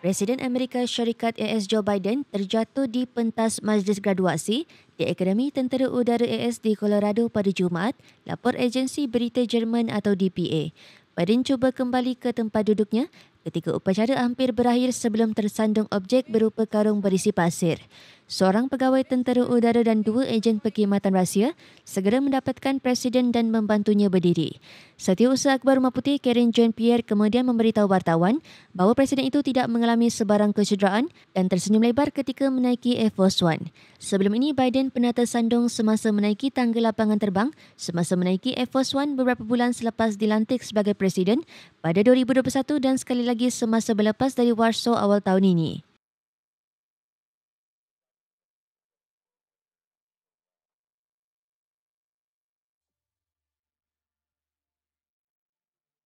Presiden Amerika Syarikat AS Joe Biden terjatuh di pentas majlis graduasi di Akademi Tentera Udara AS di Colorado pada Jumaat, lapor agensi berita Jerman atau DPA. Biden cuba kembali ke tempat duduknya ketika upacara hampir berakhir sebelum tersandung objek berupa karung berisi pasir seorang pegawai tentera udara dan dua ejen perkhidmatan rahsia segera mendapatkan presiden dan membantunya berdiri. Setiausaha Akbar Rumah Putih Karen Jean-Pierre kemudian memberitahu wartawan bahawa presiden itu tidak mengalami sebarang kecederaan dan tersenyum lebar ketika menaiki Air Force One. Sebelum ini, Biden pernah tersandung semasa menaiki tangga lapangan terbang semasa menaiki Air Force One beberapa bulan selepas dilantik sebagai presiden pada 2021 dan sekali lagi semasa berlepas dari Warsaw awal tahun ini.